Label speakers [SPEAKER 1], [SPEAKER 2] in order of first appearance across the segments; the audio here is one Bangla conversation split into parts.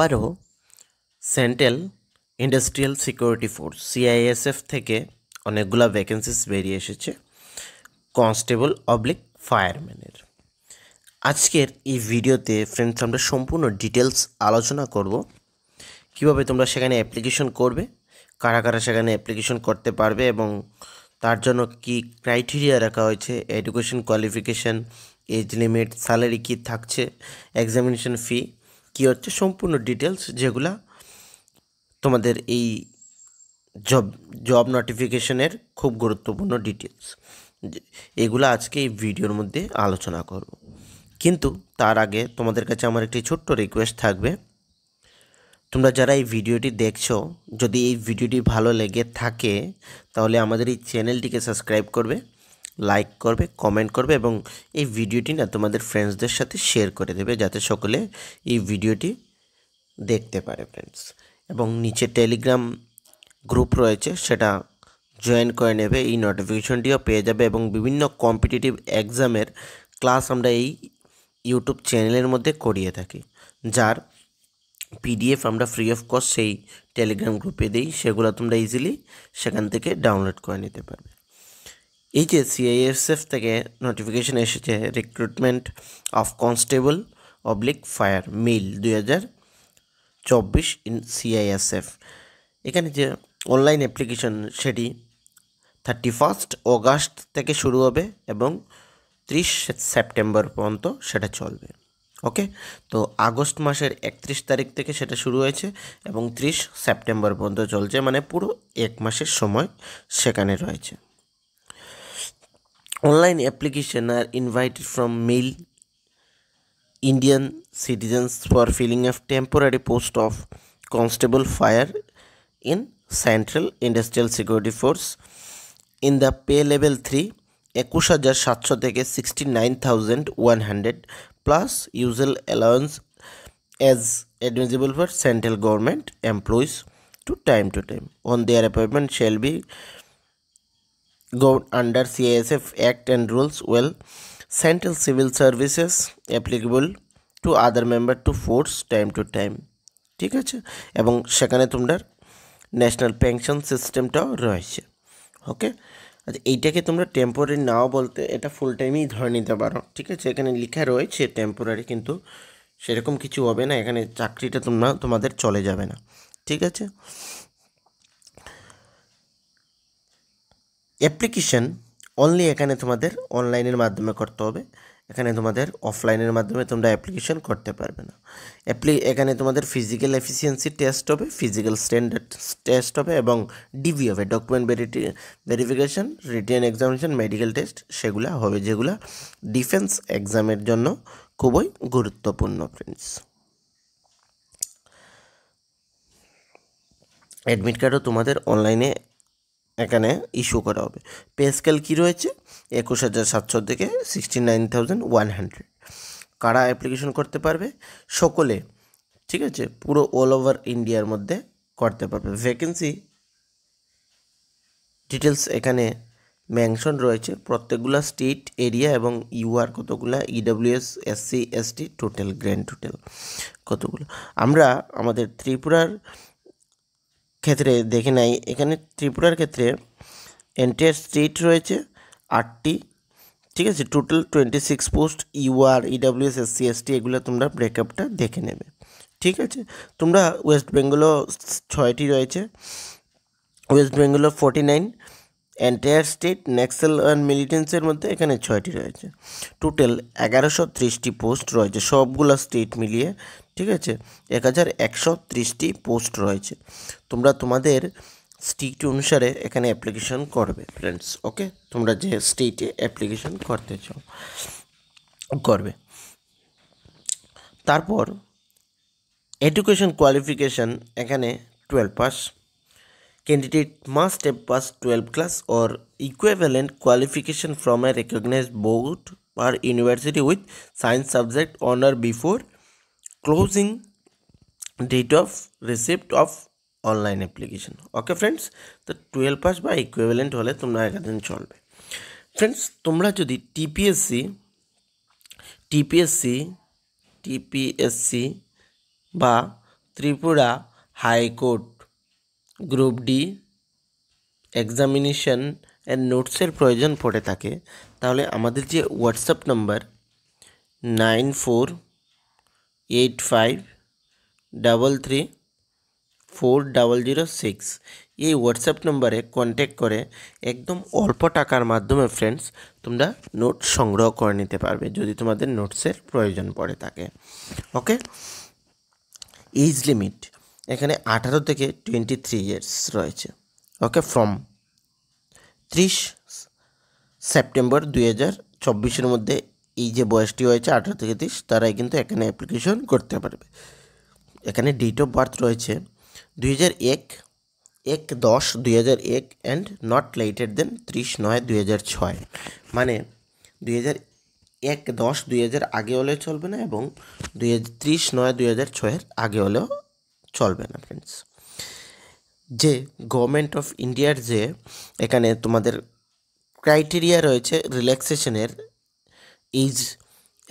[SPEAKER 1] আবারও central industrial security force CISF থেকে অনেকগুলো ভ্যাকেন্সিস বেরিয়ে এসেছে কনস্টেবল অবলিক ফায়ারম্যানের আজকের এই ভিডিওতে ফ্রেন্ডস আমরা সম্পূর্ণ ডিটেলস আলোচনা করব কিভাবে তোমরা সেখানে অ্যাপ্লিকেশন করবে কারা কারা সেখানে অ্যাপ্লিকেশন করতে পারবে এবং তার জন্য কি ক্রাইটেরিয়া রাখা হয়েছে education qualification age limit salary কী থাকছে এক্সামিনেশন ফি কী হচ্ছে সম্পূর্ণ ডিটেলস যেগুলা তোমাদের এই জব জব নোটিফিকেশনের খুব গুরুত্বপূর্ণ ডিটেলস এগুলো আজকে এই ভিডিওর মধ্যে আলোচনা করব কিন্তু তার আগে তোমাদের কাছে আমার একটি ছোট্ট রিকোয়েস্ট থাকবে তোমরা যারা এই ভিডিওটি দেখছো যদি এই ভিডিওটি ভালো লেগে থাকে তাহলে আমাদের এই চ্যানেলটিকে সাবস্ক্রাইব করবে লাইক করবে কমেন্ট করবে এবং এই ভিডিওটি না তোমাদের ফ্রেন্ডসদের সাথে শেয়ার করে দেবে যাতে সকলে এই ভিডিওটি দেখতে পারে ফ্রেন্ডস এবং নিচে টেলিগ্রাম গ্রুপ রয়েছে সেটা জয়েন করে নেবে এই নোটিফিকেশনটিও পেয়ে যাবে এবং বিভিন্ন কম্পিটিটিভ এক্সামের ক্লাস আমরা এই ইউটিউব চ্যানেলের মধ্যে করিয়ে থাকি যার পিডিএফ আমরা ফ্রি অফ কস্ট সেই টেলিগ্রাম গ্রুপে দিই সেগুলো তোমরা ইজিলি সেখান থেকে ডাউনলোড করে নিতে পারবে এই যে সিআইএসএফ থেকে নোটিফিকেশন এসেছে recruitment of constable oblique fire মিল দুই হাজার চব্বিশ ইন সিআইএসএফ এখানে যে অনলাইন অ্যাপ্লিকেশন সেটি থার্টি ফার্স্ট অগাস্ট থেকে শুরু হবে এবং ত্রিশ সেপ্টেম্বর পর্যন্ত সেটা চলবে ওকে তো আগস্ট মাসের একত্রিশ তারিখ থেকে সেটা শুরু হয়েছে এবং ত্রিশ সেপ্টেম্বর পর্যন্ত চলছে মানে পুরো এক মাসের সময় সেখানে রয়েছে online application are invited from male indian citizens for filling up temporary post of constable fire in central industrial security force in the pay level 3 A 21700 থেকে 69100 plus usual allowance as admissible for central government employees to time to time on their appointment shall be governed under CISF Act and rules well central civil services applicable to other member to force time to time ঠিক আছে এবং সেখানে তোমরা ন্যাশনাল পেনশন সিস্টেমটাও রয়েছে ওকে আচ্ছা এইটাকে তোমরা টেম্পোরারি নাও বলতে এটা ফুল টাইমই ধরে নিতে পারো ঠিক আছে এখানে লেখা রয়েছে টেম্পোরারি কিন্তু সেরকম কিছু হবে না এখানে চাকরিটা তোমরা তোমাদের চলে যাবে না ঠিক আছে অ্যাপ্লিকেশান অনলি এখানে তোমাদের অনলাইনের মাধ্যমে করতে হবে এখানে তোমাদের অফলাইনের মাধ্যমে তোমরা অ্যাপ্লিকেশন করতে পারবে না অ্যাপ্লি এখানে তোমাদের ফিজিক্যাল এফিসিয়েন্সি টেস্ট হবে ফিজিক্যাল স্ট্যান্ডার্ড টেস্ট হবে এবং ডিভি হবে ডকুমেন্ট ভেরিটি verification written examination medical test সেগুলো হবে যেগুলো ডিফেন্স এক্সামের জন্য খুবই গুরুত্বপূর্ণ ফ্রেন্ডস অ্যাডমিট কার্ডও তোমাদের অনলাইনে এখানে ইস্যু করা হবে পে স্কেল কী রয়েছে একুশ হাজার সাতশো থেকে sixty nine thousand one hundred কারা অ্যাপ্লিকেশন করতে পারবে সকলে ঠিক আছে পুরো অল ওভার ইন্ডিয়ার মধ্যে করতে পারবে ভ্যাকেন্সি ডিটেলস এখানে মেনশন রয়েছে প্রত্যেকগুলা স্টেট এরিয়া এবং ইউআর কতগুলা EWS SC ST total grand total কতগুলো আমরা আমাদের ত্রিপুরার ক্ষেত্রে দেখে নাই এখানে ত্রিপুরার ক্ষেত্রে এন্টায়ার স্টেট রয়েছে আটটি ঠিক আছে total twenty six post UR EWS SC ST এগুলো তোমরা ব্রেকআপটা দেখে নেবে ঠিক আছে তোমরা ওয়েস্ট বেঙ্গলও ছয়টি রয়েছে ওয়েস্ট বেঙ্গলও forty nine entire state Naxal and মিলিটেন্সের মধ্যে এখানে ছয়টি রয়েছে টোটাল এগারোশো ত্রিশটি পোস্ট রয়েছে সবগুলো স্টেট মিলিয়ে ঠিক আছে এক হাজার একশো ত্রিশটি পোস্ট রয়েছে তোমরা তোমাদের স্টেট অনুসারে এখানে অ্যাপ্লিকেশন করবে ফ্রেন্ডস ওকে তোমরা যে স্টেটে অ্যাপ্লিকেশন করতে চাও করবে তারপর এডুকেশন কোয়ালিফিকেশান এখানে twelve pass candidate must a pass twelve class or equivalent qualification from a recognised board আর university with science subject honour before closing date of receipt of online application okay friends তো টুয়েলভ পাস বা ইকুইভ্যালেন্ট হলে তোমরা একাদিন চলবে ফ্রেন্ডস তোমরা যদি টিপিএসসি টিপিএসসি টিপিএসসি বা Tripura high court group D examination and নোটসের প্রয়োজন পড়ে থাকে তাহলে আমাদের যে WhatsApp number nine four eight five double three four double zero six এই হোয়াটসঅ্যাপ নম্বরে কন্ট্যাক্ট করে একদম অল্প টাকার মাধ্যমে ফ্রেন্ডস তোমরা নোট সংগ্রহ করে নিতে পারবে যদি তোমাদের নোটসের প্রয়োজন পড়ে থাকে ওকে এইজ লিমিট এখানে আঠারো থেকে টোয়েন্টি থ্রি ইয়ার্স রয়েছে ওকে ফ্রম ত্রিশ সেপ্টেম্বর দুই হাজার চব্বিশের মধ্যে এই যে বয়সটি হয়েছে আঠেরো থেকে তিরিশ তারাই কিন্তু এখানে অ্যাপ্লিকেশন করতে পারবে এখানে ডেট অফ বার্থ রয়েছে দুই হাজার এক এক দশ দুই হাজার এক অ্যান্ড নট লেটেড দেন ত্রিশ নয় দুই হাজার ছয় মানে দুই হাজার এক দশ দুই হাজার আগে হলে চলবে না এবং দুই হাজার ত্রিশ নয় দুই হাজার ছয়ের আগে হলেও চলবে না ফ্রেন্ডস যে গভর্নমেন্ট অফ ইন্ডিয়ার যে এখানে তোমাদের ক্রাইটেরিয়া রয়েছে রিল্যাক্সেশনের age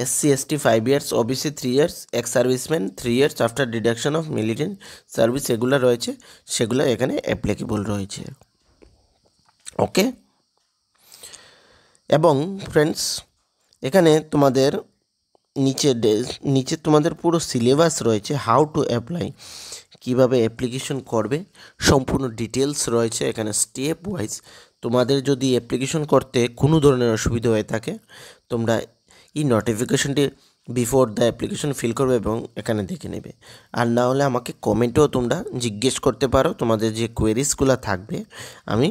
[SPEAKER 1] SC ST 5 years OBC 3 years ex serviceman 3 years after deduction of military service এগুলো রয়েছে সেগুলো এখানে অ্যাপ্লিকেবল রয়েছে ওকে এবং ফ্রেন্ডস এখানে তোমাদের নিচে নিচে তোমাদের পুরো সিলেবাস রয়েছে হাউ টু অ্যাপ্লাই কিভাবে অ্যাপ্লিকেশন করবে সম্পূর্ণ ডিটেলস রয়েছে এখানে স্টেপ ওয়াইজ তোমাদের যদি অ্যাপ্লিকেশন করতে কোনো ধরনের অসুবিধা হয়ে থাকে তোমরা এই নোটিফিকেশনটি বিফোর দ্য অ্যাপ্লিকেশন ফিল করবে এবং এখানে দেখে নেবে আর না হলে আমাকে কমেন্টেও তোমরা জিজ্ঞেস করতে পারো তোমাদের যে কোয়েরিজগুলো থাকবে আমি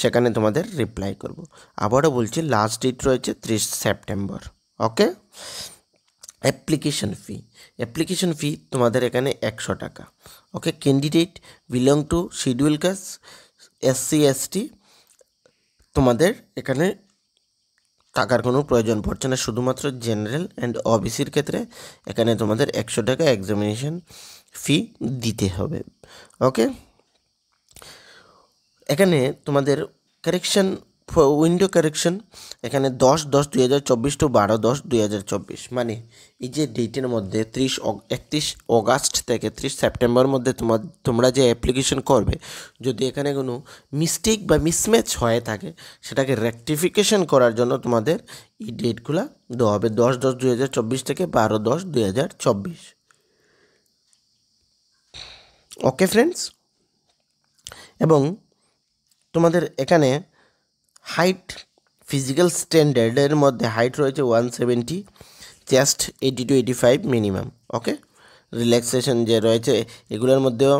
[SPEAKER 1] সেখানে তোমাদের রিপ্লাই করব আবারও বলছি লাস্ট ডেট রয়েছে ত্রিশ September okay application fee application fee তোমাদের এখানে একশো টাকা okay candidate belong to schedule caste SC ST তোমাদের এখানে টাকার কোনো প্রয়োজন পড়ছে না শুধুমাত্র জেনারেল অ্যান্ড ওবিসির ক্ষেত্রে এখানে তোমাদের একশো টাকা এক্সামিনেশন ফি দিতে হবে ওকে এখানে তোমাদের কারেকশান উইন্ডো কারেকশন এখানে দশ দশ দুই হাজার চব্বিশ টু বারো দশ দুই হাজার চব্বিশ মানে এই যে ডেটের মধ্যে ত্রিশ একত্রিশ অগাস্ট থেকে ত্রিশ সেপ্টেম্বর মধ্যে তোমার তোমরা যে অ্যাপ্লিকেশন করবে যদি এখানে কোনো মিস্টেক বা মিসম্যাচ হয়ে থাকে সেটাকে রেক্টিফিকেশন করার জন্য তোমাদের এই ডেটগুলো দেওয়া হবে দশ দশ দুই হাজার চব্বিশ থেকে বারো দশ দুই হাজার চব্বিশ ওকে ফ্রেন্ডস এবং তোমাদের এখানে হাইট ফিজিক্যাল স্ট্যান্ডার্ডের মধ্যে হাইট রয়েছে one seventy chest eighty two eighty five minimum okay relaxation যে রয়েছে এগুলোর মধ্যেও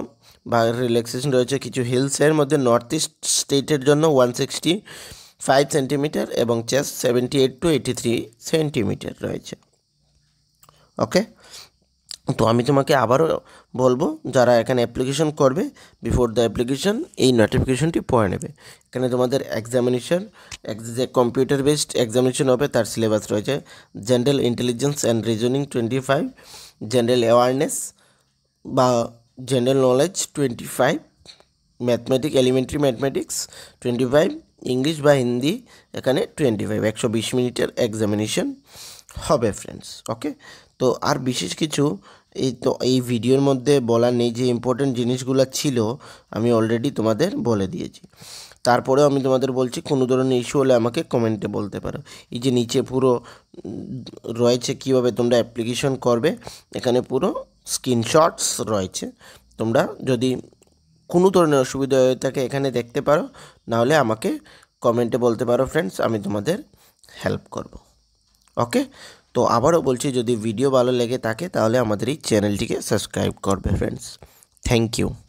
[SPEAKER 1] বা রিল্যাক্সেশন রয়েছে কিছু হিলসের মধ্যে নর্থ ইস্ট স্টেটের জন্য ওয়ান সিক্সটি ফাইভ সেন্টিমিটার এবং chest seventy eight to eighty three centimetre রয়েছে ওকে তো আমি তোমাকে আবারও বলবো যারা এখানে অ্যাপ্লিকেশন করবে বিফোর দ্য অ্যাপ্লিকেশন এই নোটিফিকেশনটি পড়ে নেবে এখানে তোমাদের এক্সামিনেশন যে কম্পিউটার বেসড এক্সামিনেশান হবে তার সিলেবাস রয়েছে general intelligence and reasoning twenty five general awareness বা general knowledge twenty five mathematic elementary mathematics twenty five English বা হিন্দি এখানে টোয়েন্টি ফাইভ একশো বিশ মিনিটের এক্সামিনেশন হবে ফ্রেন্ডস ওকে তো আর বিশেষ কিছু এই তো এই ভিডিওর মধ্যে বলা নেই যে ইম্পর্টেন্ট জিনিসগুলো ছিল আমি অলরেডি তোমাদের বলে দিয়েছি তারপরেও আমি তোমাদের বলছি কোনো ধরনের ইস্যু হলে আমাকে কমেন্টে বলতে পারো এই যে নিচে পুরো রয়েছে কিভাবে তোমরা অ্যাপ্লিকেশন করবে এখানে পুরো স্ক্রিনশটস রয়েছে তোমরা যদি কোনো ধরনের অসুবিধা হয়ে থাকে এখানে দেখতে পারো নাহলে আমাকে কমেন্টে বলতে পারো ফ্রেন্ডস আমি তোমাদের হেল্প করব ওকে তো আবারো বলছি যদি ভিডিও ভালো লাগে তবে তাহলে আমাদের এই চ্যানেলটিকে সাবস্ক্রাইব করবে फ्रेंड्स थैंक यू